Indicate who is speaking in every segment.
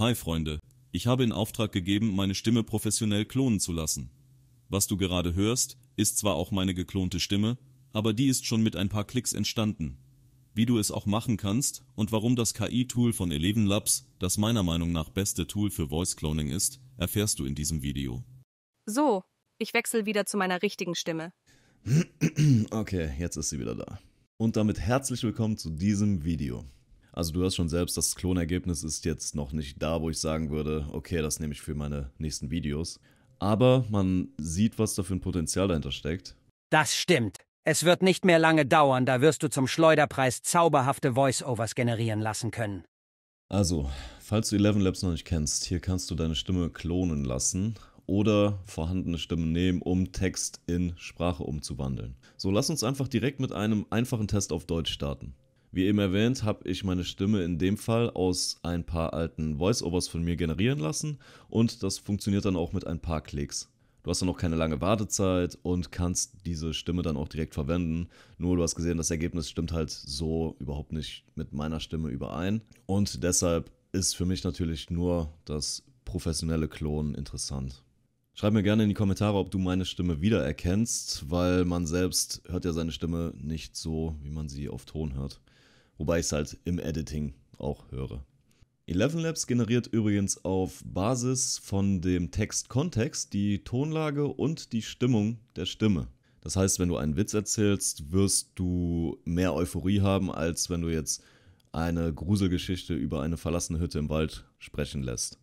Speaker 1: Hi Freunde, ich habe in Auftrag gegeben, meine Stimme professionell klonen zu lassen. Was du gerade hörst, ist zwar auch meine geklonte Stimme, aber die ist schon mit ein paar Klicks entstanden. Wie du es auch machen kannst und warum das KI-Tool von Eleven Labs, das meiner Meinung nach beste Tool für Voice Cloning ist, erfährst du in diesem Video. So, ich wechsle wieder zu meiner richtigen Stimme. Okay, jetzt ist sie wieder da. Und damit herzlich willkommen zu diesem Video. Also du hast schon selbst, das Klonergebnis ist jetzt noch nicht da, wo ich sagen würde, okay, das nehme ich für meine nächsten Videos. Aber man sieht, was da für ein Potenzial dahinter steckt. Das stimmt. Es wird nicht mehr lange dauern, da wirst du zum Schleuderpreis zauberhafte Voice-Overs generieren lassen können. Also, falls du Eleven Labs noch nicht kennst, hier kannst du deine Stimme klonen lassen oder vorhandene Stimmen nehmen, um Text in Sprache umzuwandeln. So, lass uns einfach direkt mit einem einfachen Test auf Deutsch starten. Wie eben erwähnt, habe ich meine Stimme in dem Fall aus ein paar alten Voiceovers von mir generieren lassen und das funktioniert dann auch mit ein paar Klicks. Du hast dann auch keine lange Wartezeit und kannst diese Stimme dann auch direkt verwenden. Nur du hast gesehen, das Ergebnis stimmt halt so überhaupt nicht mit meiner Stimme überein. Und deshalb ist für mich natürlich nur das professionelle Klonen interessant. Schreib mir gerne in die Kommentare, ob du meine Stimme wiedererkennst, weil man selbst hört ja seine Stimme nicht so, wie man sie auf Ton hört wobei ich es halt im Editing auch höre. 11 Labs generiert übrigens auf Basis von dem Textkontext die Tonlage und die Stimmung der Stimme. Das heißt, wenn du einen Witz erzählst, wirst du mehr Euphorie haben, als wenn du jetzt eine Gruselgeschichte über eine verlassene Hütte im Wald sprechen lässt.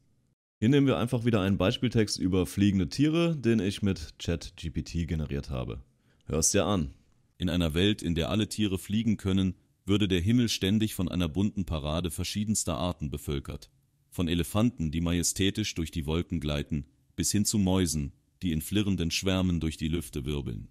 Speaker 1: Hier nehmen wir einfach wieder einen Beispieltext über fliegende Tiere, den ich mit ChatGPT generiert habe. Hörst dir an. In einer Welt, in der alle Tiere fliegen können, würde der Himmel ständig von einer bunten Parade verschiedenster Arten bevölkert. Von Elefanten, die majestätisch durch die Wolken gleiten, bis hin zu Mäusen, die in flirrenden Schwärmen durch die Lüfte wirbeln.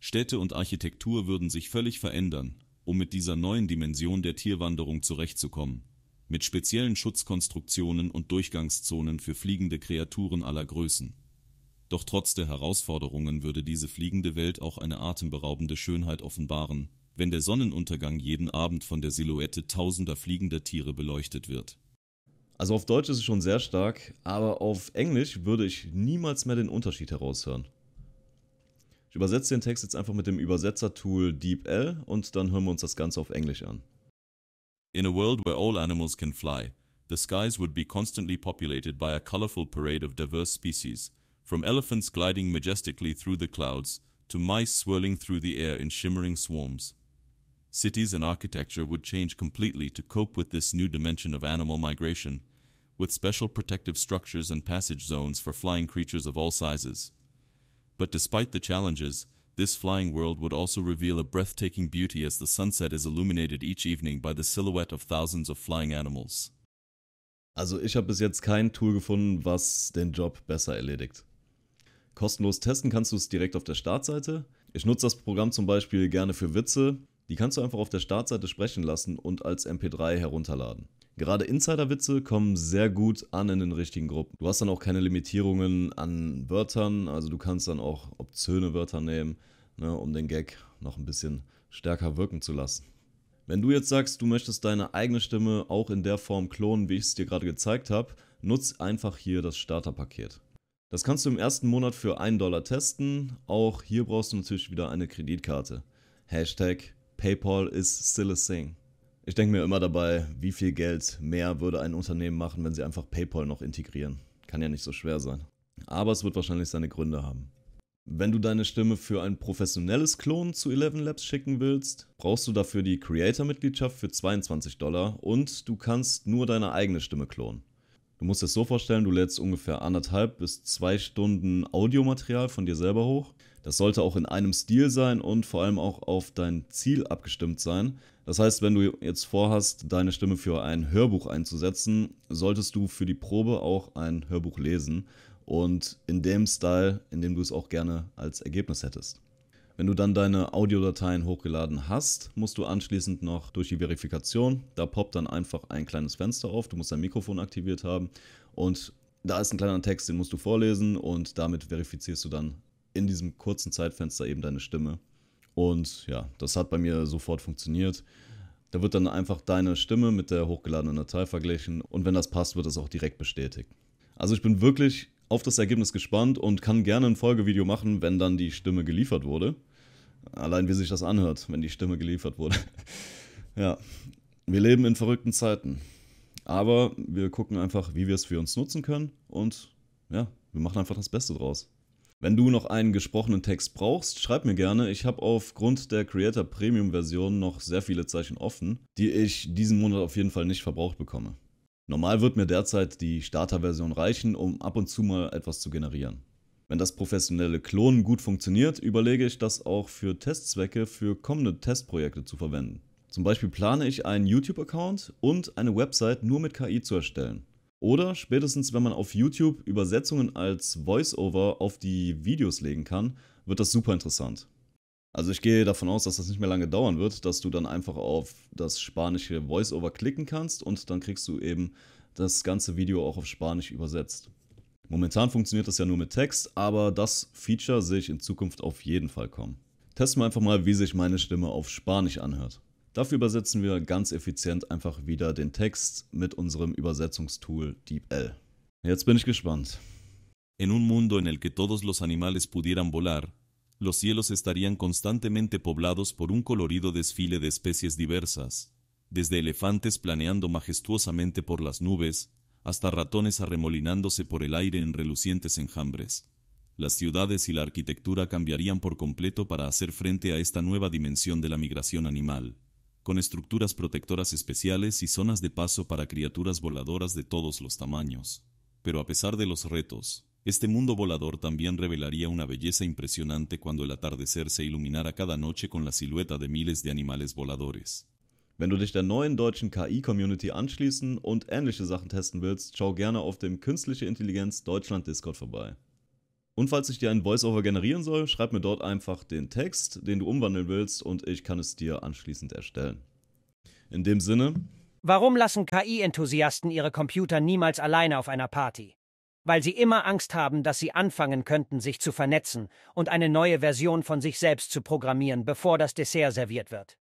Speaker 1: Städte und Architektur würden sich völlig verändern, um mit dieser neuen Dimension der Tierwanderung zurechtzukommen, mit speziellen Schutzkonstruktionen und Durchgangszonen für fliegende Kreaturen aller Größen. Doch trotz der Herausforderungen würde diese fliegende Welt auch eine atemberaubende Schönheit offenbaren, wenn der Sonnenuntergang jeden Abend von der Silhouette tausender fliegender Tiere beleuchtet wird. Also auf Deutsch ist es schon sehr stark, aber auf Englisch würde ich niemals mehr den Unterschied heraushören. Ich übersetze den Text jetzt einfach mit dem Übersetzer-Tool DeepL und dann hören wir uns das Ganze auf Englisch an. In a world where all animals can fly, the skies would be constantly populated by a colorful parade of diverse species, from elephants gliding majestically through the clouds to mice swirling through the air in shimmering swarms. cities and architecture would change completely to cope with this new dimension of animal migration, with special protective structures and passage zones for flying creatures of all sizes. But despite the challenges, this flying world would also reveal a breathtaking beauty as the sunset is illuminated each evening by the silhouette of thousands of flying animals. Also ich habe bis jetzt kein Tool gefunden, was den Job besser erledigt. Kostenlos testen kannst du es direkt auf der Startseite. Ich nutze das Programm zum Beispiel gerne für Witze Die kannst du einfach auf der Startseite sprechen lassen und als MP3 herunterladen. Gerade Insiderwitze kommen sehr gut an in den richtigen Gruppen. Du hast dann auch keine Limitierungen an Wörtern, also du kannst dann auch obszöne Wörter nehmen, ne, um den Gag noch ein bisschen stärker wirken zu lassen. Wenn du jetzt sagst, du möchtest deine eigene Stimme auch in der Form klonen, wie ich es dir gerade gezeigt habe, nutz einfach hier das Starterpaket. Das kannst du im ersten Monat für einen Dollar testen. Auch hier brauchst du natürlich wieder eine Kreditkarte. Hashtag PayPal is still a thing. Ich denke mir immer dabei, wie viel Geld mehr würde ein Unternehmen machen, wenn sie einfach PayPal noch integrieren. Kann ja nicht so schwer sein. Aber es wird wahrscheinlich seine Gründe haben. Wenn du deine Stimme für ein professionelles Klon zu 11 Labs schicken willst, brauchst du dafür die Creator-Mitgliedschaft für 22 Dollar und du kannst nur deine eigene Stimme klonen. Du musst es so vorstellen, du lädst ungefähr anderthalb bis zwei Stunden Audiomaterial von dir selber hoch. Das sollte auch in einem Stil sein und vor allem auch auf dein Ziel abgestimmt sein. Das heißt, wenn du jetzt vorhast, deine Stimme für ein Hörbuch einzusetzen, solltest du für die Probe auch ein Hörbuch lesen und in dem Style, in dem du es auch gerne als Ergebnis hättest. Wenn du dann deine Audiodateien hochgeladen hast, musst du anschließend noch durch die Verifikation, da poppt dann einfach ein kleines Fenster auf, du musst dein Mikrofon aktiviert haben und da ist ein kleiner Text, den musst du vorlesen und damit verifizierst du dann in diesem kurzen Zeitfenster eben deine Stimme. Und ja, das hat bei mir sofort funktioniert. Da wird dann einfach deine Stimme mit der hochgeladenen Datei verglichen und wenn das passt, wird das auch direkt bestätigt. Also ich bin wirklich auf das Ergebnis gespannt und kann gerne ein Folgevideo machen, wenn dann die Stimme geliefert wurde. Allein wie sich das anhört, wenn die Stimme geliefert wurde. ja, wir leben in verrückten Zeiten. Aber wir gucken einfach, wie wir es für uns nutzen können und ja, wir machen einfach das Beste draus. Wenn du noch einen gesprochenen Text brauchst, schreib mir gerne. Ich habe aufgrund der Creator Premium Version noch sehr viele Zeichen offen, die ich diesen Monat auf jeden Fall nicht verbraucht bekomme. Normal wird mir derzeit die Starter-Version reichen, um ab und zu mal etwas zu generieren. Wenn das professionelle Klonen gut funktioniert, überlege ich das auch für Testzwecke für kommende Testprojekte zu verwenden. Zum Beispiel plane ich einen YouTube-Account und eine Website nur mit KI zu erstellen. Oder spätestens, wenn man auf YouTube Übersetzungen als Voiceover auf die Videos legen kann, wird das super interessant. Also ich gehe davon aus, dass das nicht mehr lange dauern wird, dass du dann einfach auf das spanische Voiceover klicken kannst und dann kriegst du eben das ganze Video auch auf Spanisch übersetzt. Momentan funktioniert das ja nur mit Text, aber das Feature sehe ich in Zukunft auf jeden Fall kommen. Testen wir einfach mal, wie sich meine Stimme auf Spanisch anhört. Dafür übersetzen wir ganz effizient einfach wieder den Text mit unserem Übersetzungstool DeepL. Jetzt bin ich gespannt. En un mundo en el que todos los animales pudieran volar, los cielos estarían constantemente poblados por un colorido desfile de especies diversas, desde elefantes planeando majestuosamente por las nubes, hasta ratones arremolinándose por el aire en relucientes enjambres. Las ciudades y la arquitectura cambiarían por completo para hacer frente a esta nueva dimensión de la migración animal con estructuras protectoras especiales y zonas de paso para criaturas voladoras de todos los tamaños. Pero a pesar de los retos, este mundo volador también revelaría una belleza impresionante cuando el atardecer se iluminara cada noche con la silueta de miles de animales voladores. Wenn du dich der neuen deutschen KI-Community anschließen und ähnliche Sachen testen willst, schau gerne auf dem Künstliche Intelligenz Deutschland Discord vorbei. Und falls ich dir einen Voiceover generieren soll, schreib mir dort einfach den Text, den du umwandeln willst und ich kann es dir anschließend erstellen. In dem Sinne. Warum lassen KI-Enthusiasten ihre Computer niemals alleine auf einer Party? Weil sie immer Angst haben, dass sie anfangen könnten, sich zu vernetzen und eine neue Version von sich selbst zu programmieren, bevor das Dessert serviert wird.